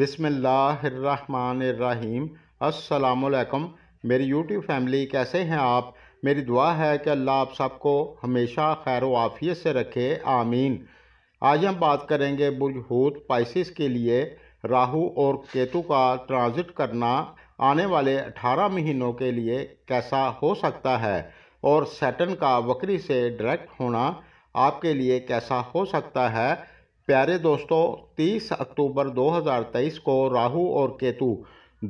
बिसमीम अस्सलाम मेरी YouTube फैमिली कैसे हैं आप मेरी दुआ है कि अल्लाह आप सबको हमेशा खैर वाफियत से रखे आमीन आज हम बात करेंगे बुजहूत पाइसिस के लिए राहु और केतु का ट्रांजिट करना आने वाले 18 महीनों के लिए कैसा हो सकता है और सैटन का वक्री से डायरेक्ट होना आपके लिए कैसा हो सकता है प्यारे दोस्तों 30 अक्टूबर 2023 को राहु और केतु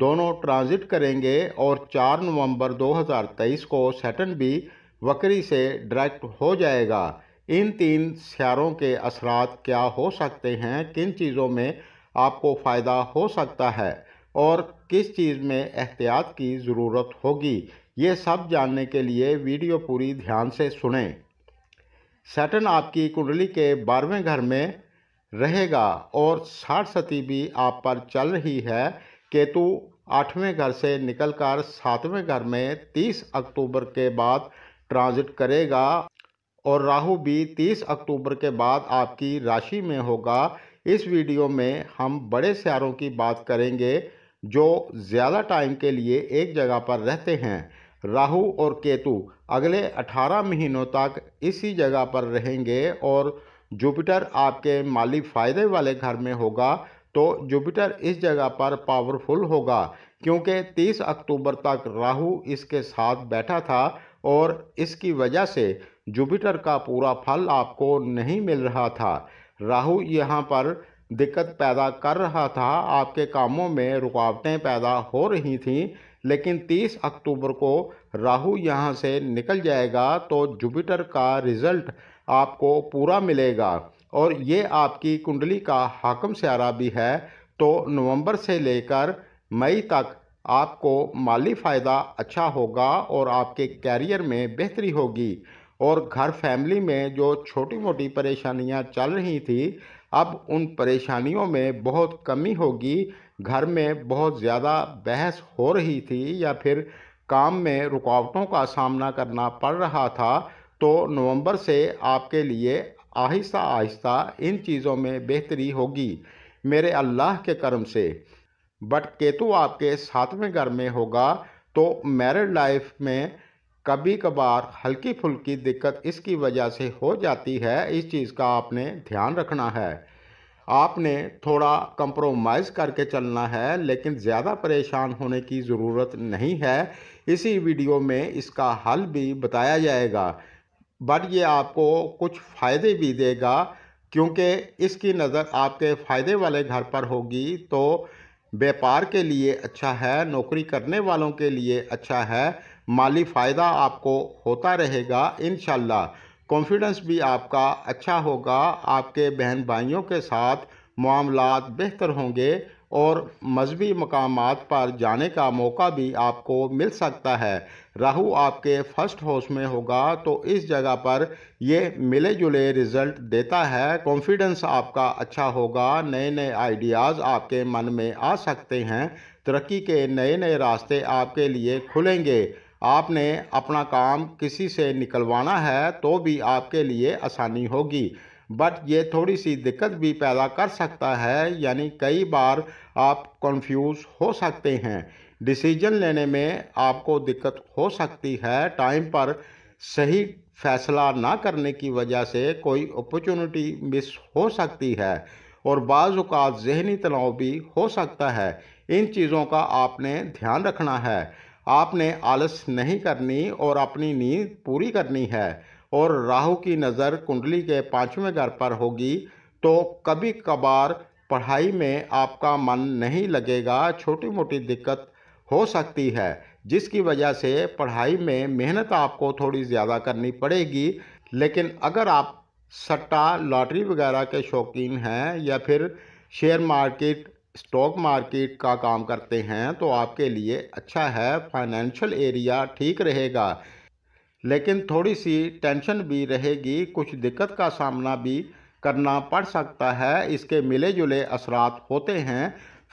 दोनों ट्रांजिट करेंगे और 4 नवंबर 2023 को सैटन भी वक्री से डायरेक्ट हो जाएगा इन तीन सियारों के असरात क्या हो सकते हैं किन चीज़ों में आपको फ़ायदा हो सकता है और किस चीज़ में एहतियात की ज़रूरत होगी ये सब जानने के लिए वीडियो पूरी ध्यान से सुने सेटन आपकी कुंडली के बारहवें घर में रहेगा और साठ सती भी आप पर चल रही है केतु आठवें घर से निकलकर सातवें घर में 30 अक्टूबर के बाद ट्रांजिट करेगा और राहु भी 30 अक्टूबर के बाद आपकी राशि में होगा इस वीडियो में हम बड़े सियारों की बात करेंगे जो ज़्यादा टाइम के लिए एक जगह पर रहते हैं राहु और केतु अगले 18 महीनों तक इसी जगह पर रहेंगे और जुपिटर आपके माली फायदे वाले घर में होगा तो जुपिटर इस जगह पर पावरफुल होगा क्योंकि 30 अक्टूबर तक राहु इसके साथ बैठा था और इसकी वजह से जुपिटर का पूरा फल आपको नहीं मिल रहा था राहु यहाँ पर दिक्कत पैदा कर रहा था आपके कामों में रुकावटें पैदा हो रही थीं लेकिन 30 अक्टूबर को राहु यहाँ से निकल जाएगा तो जुपिटर का रिज़ल्ट आपको पूरा मिलेगा और ये आपकी कुंडली का हाकम स्यारा भी है तो नवंबर से लेकर मई तक आपको माली फ़ायदा अच्छा होगा और आपके कैरियर में बेहतरी होगी और घर फैमिली में जो छोटी मोटी परेशानियां चल रही थी अब उन परेशानियों में बहुत कमी होगी घर में बहुत ज़्यादा बहस हो रही थी या फिर काम में रुकावटों का सामना करना पड़ रहा था तो नवंबर से आपके लिए आहिस्ता आहिस्ता इन चीज़ों में बेहतरी होगी मेरे अल्लाह के कर्म से बट केतु आपके सातवें घर में होगा तो मैरिड लाइफ में कभी कभार हल्की फुल्की दिक्कत इसकी वजह से हो जाती है इस चीज़ का आपने ध्यान रखना है आपने थोड़ा कंप्रोमाइज़ करके चलना है लेकिन ज़्यादा परेशान होने की ज़रूरत नहीं है इसी वीडियो में इसका हल भी बताया जाएगा बट ये आपको कुछ फ़ायदे भी देगा क्योंकि इसकी नज़र आपके फ़ायदे वाले घर पर होगी तो व्यापार के लिए अच्छा है नौकरी करने वालों के लिए अच्छा है माली फ़ायदा आपको होता रहेगा इन कॉन्फिडेंस भी आपका अच्छा होगा आपके बहन भाइयों के साथ मामला बेहतर होंगे और मजहबी मकाम पर जाने का मौका भी आपको मिल सकता है राहु आपके फर्स्ट हाउस में होगा तो इस जगह पर ये मिले जुले रिजल्ट देता है कॉन्फिडेंस आपका अच्छा होगा नए नए आइडियाज़ आपके मन में आ सकते हैं तरक्की के नए नए रास्ते आपके लिए खुलेंगे आपने अपना काम किसी से निकलवाना है तो भी आपके लिए आसानी होगी बट ये थोड़ी सी दिक्कत भी पैदा कर सकता है यानी कई बार आप कंफ्यूज हो सकते हैं डिसीजन लेने में आपको दिक्कत हो सकती है टाइम पर सही फैसला ना करने की वजह से कोई अपॉर्चुनिटी मिस हो सकती है और बाज़ात जहनी तनाव भी हो सकता है इन चीज़ों का आपने ध्यान रखना है आपने आलस नहीं करनी और अपनी नींद पूरी करनी है और राहु की नज़र कुंडली के पाँचवें घर पर होगी तो कभी कभार पढ़ाई में आपका मन नहीं लगेगा छोटी मोटी दिक्कत हो सकती है जिसकी वजह से पढ़ाई में मेहनत आपको थोड़ी ज़्यादा करनी पड़ेगी लेकिन अगर आप सट्टा लॉटरी वगैरह के शौकीन हैं या फिर शेयर मार्केट स्टॉक मार्केट का काम करते हैं तो आपके लिए अच्छा है फाइनेंशियल एरिया ठीक रहेगा लेकिन थोड़ी सी टेंशन भी रहेगी कुछ दिक्कत का सामना भी करना पड़ सकता है इसके मिले जुले असरात होते हैं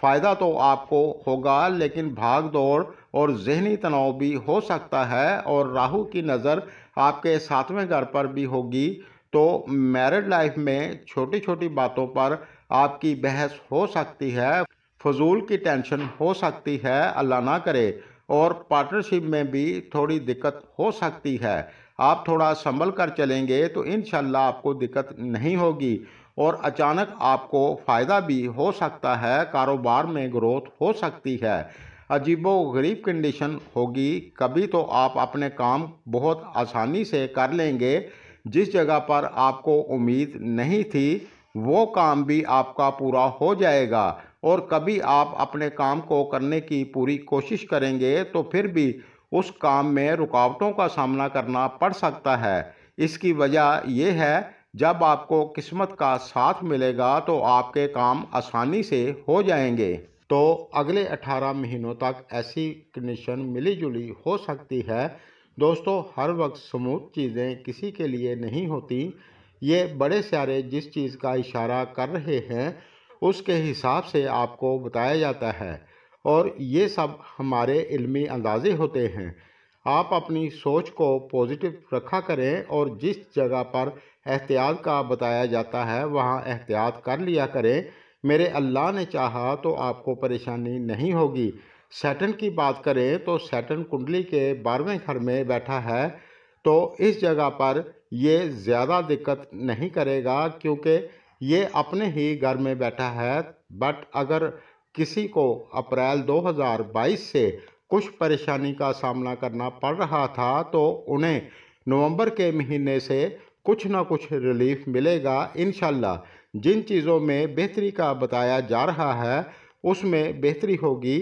फ़ायदा तो आपको होगा लेकिन भाग दौड़ और जहनी तनाव भी हो सकता है और राहु की नज़र आपके सातवें घर पर भी होगी तो मैरिड लाइफ में छोटी छोटी बातों पर आपकी बहस हो सकती है फजूल की टेंशन हो सकती है अल्लाह ना करे और पार्टनरशिप में भी थोड़ी दिक्कत हो सकती है आप थोड़ा संभल कर चलेंगे तो इन आपको दिक्कत नहीं होगी और अचानक आपको फ़ायदा भी हो सकता है कारोबार में ग्रोथ हो सकती है अजीबो गरीब कंडीशन होगी कभी तो आप अपने काम बहुत आसानी से कर लेंगे जिस जगह पर आपको उम्मीद नहीं थी वो काम भी आपका पूरा हो जाएगा और कभी आप अपने काम को करने की पूरी कोशिश करेंगे तो फिर भी उस काम में रुकावटों का सामना करना पड़ सकता है इसकी वजह यह है जब आपको किस्मत का साथ मिलेगा तो आपके काम आसानी से हो जाएंगे तो अगले 18 महीनों तक ऐसी कंडीशन मिली जुली हो सकती है दोस्तों हर वक्त समूथ चीज़ें किसी के लिए नहीं होती ये बड़े सारे जिस चीज़ का इशारा कर रहे हैं उसके हिसाब से आपको बताया जाता है और ये सब हमारे इल्मी अंदाजे होते हैं आप अपनी सोच को पॉजिटिव रखा करें और जिस जगह पर एहतियात का बताया जाता है वहाँ एहतियात कर लिया करें मेरे अल्लाह ने चाहा तो आपको परेशानी नहीं होगी सैटन की बात करें तो सैटन कुंडली के बारहवें घर में बैठा है तो इस जगह पर ये ज़्यादा दिक्कत नहीं करेगा क्योंकि ये अपने ही घर में बैठा है बट अगर किसी को अप्रैल 2022 से कुछ परेशानी का सामना करना पड़ रहा था तो उन्हें नवंबर के महीने से कुछ ना कुछ रिलीफ मिलेगा इन जिन चीज़ों में बेहतरी का बताया जा रहा है उसमें बेहतरी होगी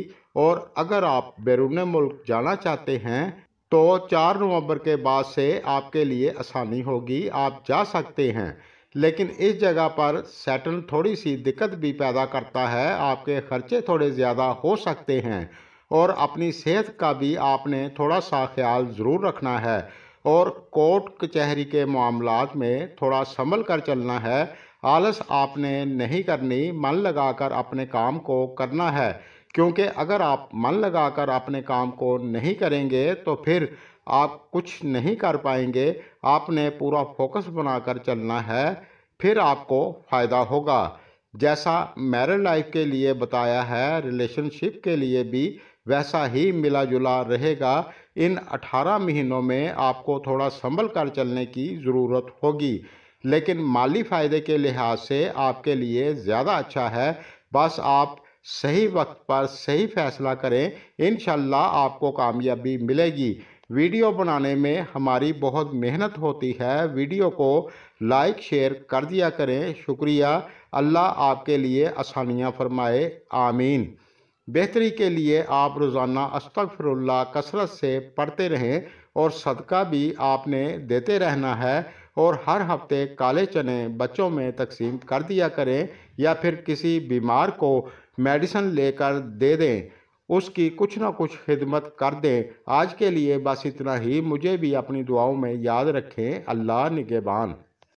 और अगर आप बैरून मुल्क जाना चाहते हैं तो 4 नवंबर के बाद से आपके लिए आसानी होगी आप जा सकते हैं लेकिन इस जगह पर सेटल थोड़ी सी दिक्कत भी पैदा करता है आपके खर्चे थोड़े ज़्यादा हो सकते हैं और अपनी सेहत का भी आपने थोड़ा सा ख्याल ज़रूर रखना है और कोर्ट कचहरी के मामला में थोड़ा संभल कर चलना है आलस आपने नहीं करनी मन लगाकर अपने काम को करना है क्योंकि अगर आप मन लगाकर अपने काम को नहीं करेंगे तो फिर आप कुछ नहीं कर पाएंगे आपने पूरा फोकस बनाकर चलना है फिर आपको फ़ायदा होगा जैसा मैरिड लाइफ के लिए बताया है रिलेशनशिप के लिए भी वैसा ही मिला जुला रहेगा इन 18 महीनों में आपको थोड़ा संभल कर चलने की ज़रूरत होगी लेकिन माली फ़ायदे के लिहाज से आपके लिए ज़्यादा अच्छा है बस आप सही वक्त पर सही फैसला करें इन आपको कामयाबी मिलेगी वीडियो बनाने में हमारी बहुत मेहनत होती है वीडियो को लाइक शेयर कर दिया करें शुक्रिया अल्लाह आपके लिए आसानियाँ फरमाए आमीन बेहतरी के लिए आप रोज़ाना अस्तफ़िरुल्ला कसरत से पढ़ते रहें और सदका भी आपने देते रहना है और हर हफ्ते काले चने बच्चों में तकसीम कर दिया करें या फिर किसी बीमार को मेडिसन लेकर दे दें उसकी कुछ ना कुछ खिदमत कर दें आज के लिए बस इतना ही मुझे भी अपनी दुआओं में याद रखें अल्लाह निगेबान